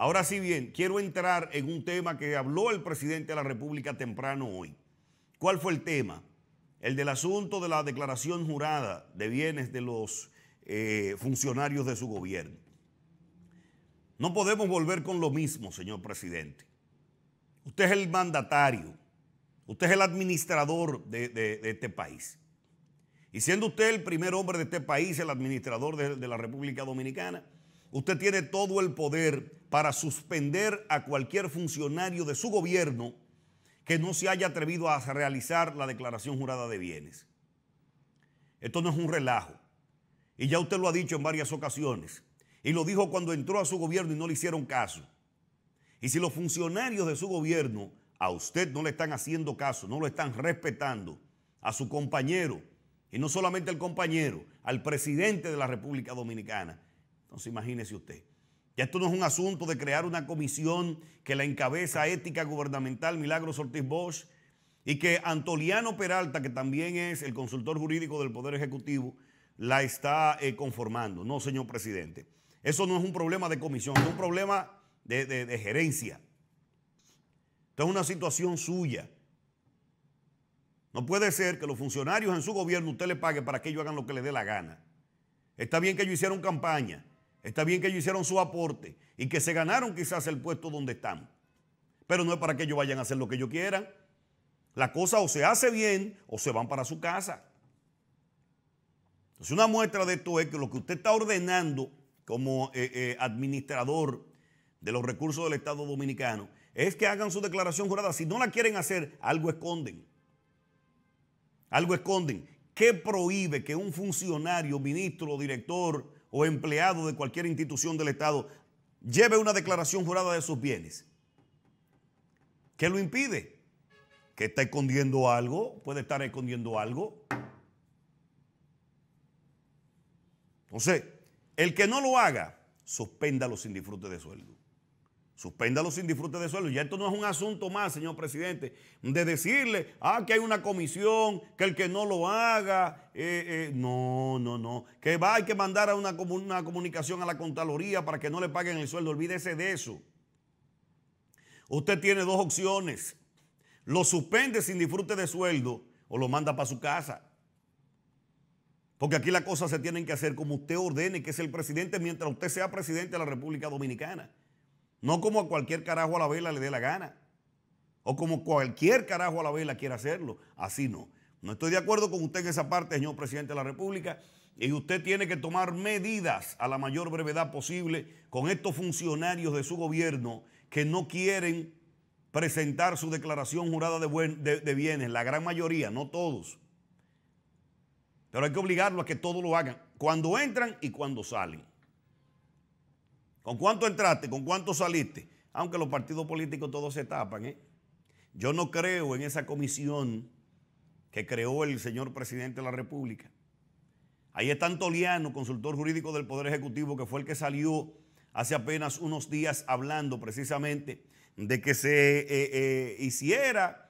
Ahora sí bien, quiero entrar en un tema que habló el presidente de la República temprano hoy. ¿Cuál fue el tema? El del asunto de la declaración jurada de bienes de los eh, funcionarios de su gobierno. No podemos volver con lo mismo, señor presidente. Usted es el mandatario, usted es el administrador de, este país. Y siendo usted el primer hombre de este país, el administrador de la República Dominicana, Usted tiene todo el poder para suspender a cualquier funcionario de su gobierno que no se haya atrevido a realizar la declaración jurada de bienes. Esto no es un relajo. Y ya usted lo ha dicho en varias ocasiones. Y lo dijo cuando entró a su gobierno y no le hicieron caso. Y si los funcionarios de su gobierno a usted no le están haciendo caso, no lo están respetando, a su compañero, y no solamente al compañero, al presidente de la República Dominicana, entonces imagínese usted. Ya esto no es un asunto de crear una comisión que la encabeza ética gubernamental Milagros Ortiz Bosch y que Antoliano Peralta, que también es el consultor jurídico del Poder Ejecutivo, la está eh, conformando. No, señor presidente. Eso no es un problema de comisión, es un problema de, gerencia. Esto es una situación suya. No puede ser que los funcionarios en su gobierno usted le pague para que ellos hagan lo que le dé la gana. Está bien que ellos hicieron campaña, Está bien que ellos hicieron su aporte y que se ganaron quizás el puesto donde están. Pero no es para que ellos vayan a hacer lo que ellos quieran. La cosa o se hace bien o se van para su casa. Entonces una muestra de esto es que lo que usted está ordenando como eh, eh, administrador de los recursos del Estado Dominicano es que hagan su declaración jurada. Si no la quieren hacer, algo esconden. Algo esconden. ¿Qué prohíbe que un funcionario, ministro, director, o empleado de cualquier institución del Estado lleve una declaración jurada de sus bienes. ¿Qué lo impide? Que está escondiendo algo, puede estar escondiendo algo. Entonces, el que no lo haga, suspéndalo sin disfrute de sueldo. Suspéndalo sin disfrute de sueldo. Ya esto no es un asunto más, señor presidente, de decirle, ah, que hay una comisión, que el que no lo haga, eh, eh". no, no, no, que va, hay que mandar una, una comunicación a la Contraloría para que no le paguen el sueldo. Olvídese de eso. Usted tiene dos opciones. Lo suspende sin disfrute de sueldo o lo manda para su casa. Porque aquí las cosas se tienen que hacer como usted ordene, que es el presidente, mientras usted sea presidente de la República Dominicana. No como a cualquier carajo a la vela le dé la gana. O como cualquier carajo a la vela quiera hacerlo. Así no. No estoy de acuerdo con usted en esa parte, señor presidente de la República. Y usted tiene que tomar medidas a la mayor brevedad posible con estos funcionarios de su gobierno que no quieren presentar su declaración jurada de, bienes. La gran mayoría, no todos. Pero hay que obligarlo a que todos lo hagan. Cuando entran y cuando salen. ¿Con cuánto entraste? ¿Con cuánto saliste? Aunque los partidos políticos todos se tapan. ¿eh? Yo no creo en esa comisión que creó el señor presidente de la República. Ahí está Antoliano, consultor jurídico del Poder Ejecutivo, que fue el que salió hace apenas unos días hablando precisamente de que se eh, eh, hiciera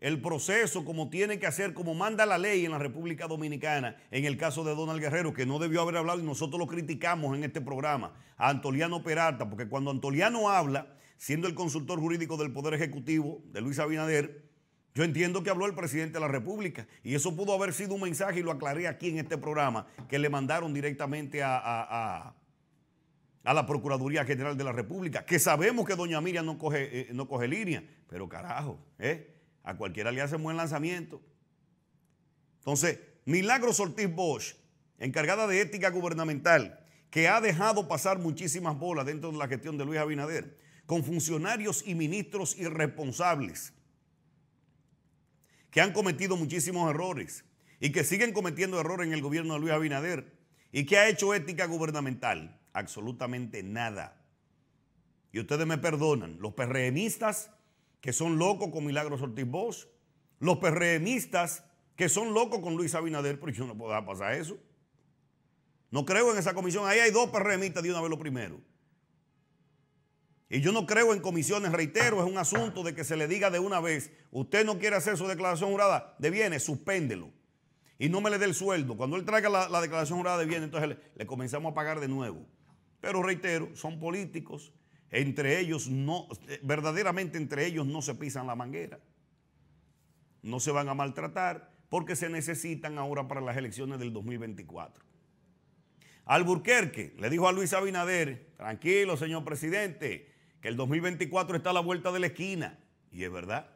el proceso como tiene que hacer, como manda la ley en la República Dominicana, en el caso de Donald Guerrero, que no debió haber hablado y nosotros lo criticamos en este programa, a Antoliano Peralta, porque cuando Antoliano habla, siendo el consultor jurídico del Poder Ejecutivo de Luis Abinader, yo entiendo que habló el presidente de la República y eso pudo haber sido un mensaje, y lo aclaré aquí en este programa, que le mandaron directamente a, la Procuraduría General de la República, que sabemos que doña Miriam no coge, eh, no coge línea, pero carajo, ¿eh? A cualquiera le hace un buen lanzamiento. Entonces, Milagros Ortiz Bosch, encargada de ética gubernamental, que ha dejado pasar muchísimas bolas dentro de la gestión de Luis Abinader, con funcionarios y ministros irresponsables, que han cometido muchísimos errores y que siguen cometiendo errores en el gobierno de Luis Abinader. ¿Y que ha hecho ética gubernamental? Absolutamente nada. Y ustedes me perdonan, los PRMistas que son locos con Milagros Ortiz Bosch, los PRMistas, que son locos con Luis Abinader, porque yo no puedo dejar pasar eso. No creo en esa comisión. Ahí hay dos PRMistas de una vez lo primero. Y yo no creo en comisiones, reitero, es un asunto de que se le diga de una vez, usted no quiere hacer su declaración jurada de bienes, suspéndelo. Y no me le dé el sueldo. Cuando él traiga la, declaración jurada de bienes, entonces le comenzamos a pagar de nuevo. Pero reitero, son políticos, entre ellos no, eh, verdaderamente entre ellos no se pisan la manguera. No se van a maltratar porque se necesitan ahora para las elecciones del 2024. Alburquerque le dijo a Luis Abinader, tranquilo señor presidente, que el 2024 está a la vuelta de la esquina. Y es verdad.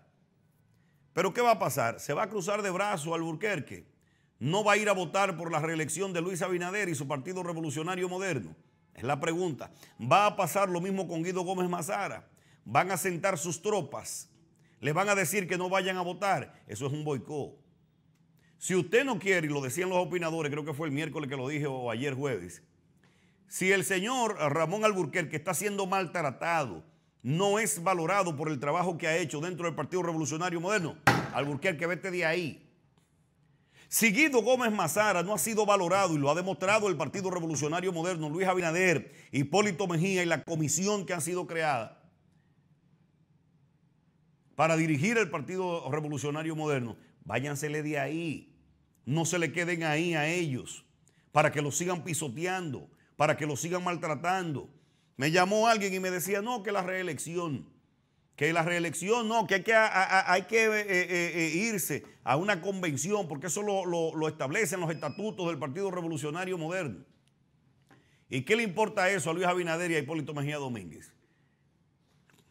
Pero ¿qué va a pasar? Se va a cruzar de brazos Alburquerque. No va a ir a votar por la reelección de Luis Abinader y su Partido Revolucionario Moderno. Es la pregunta. ¿Va a pasar lo mismo con Guido Gómez Mazara? ¿Van a sentar sus tropas? ¿Le van a decir que no vayan a votar? Eso es un boicot. Si usted no quiere, y lo decían los opinadores, creo que fue el miércoles que lo dije o ayer jueves, si el señor Ramón Alburquerque que está siendo maltratado, no es valorado por el trabajo que ha hecho dentro del Partido Revolucionario Moderno, Alburquerque, vete de ahí. Si Gómez Mazara no ha sido valorado y lo ha demostrado el Partido Revolucionario Moderno, Luis Abinader, Hipólito Mejía y la comisión que han sido creadas para dirigir el Partido Revolucionario Moderno, váyansele de ahí, no se le queden ahí a ellos, para que lo sigan pisoteando, para que lo sigan maltratando. Me llamó alguien y me decía, no, que la reelección. Que la reelección no, que hay que, eh, eh, eh, irse a una convención, porque eso lo, establecen los estatutos del Partido Revolucionario Moderno. ¿Y qué le importa eso a Luis Abinader y a Hipólito Mejía Domínguez?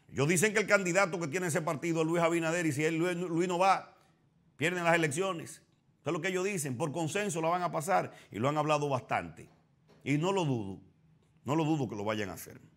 Yo dicen que el candidato que tiene ese partido es Luis Abinader y si él, Luis, no va, pierden las elecciones. Eso es lo que ellos dicen. Por consenso la van a pasar y lo han hablado bastante. Y no lo dudo, no lo dudo que lo vayan a hacer.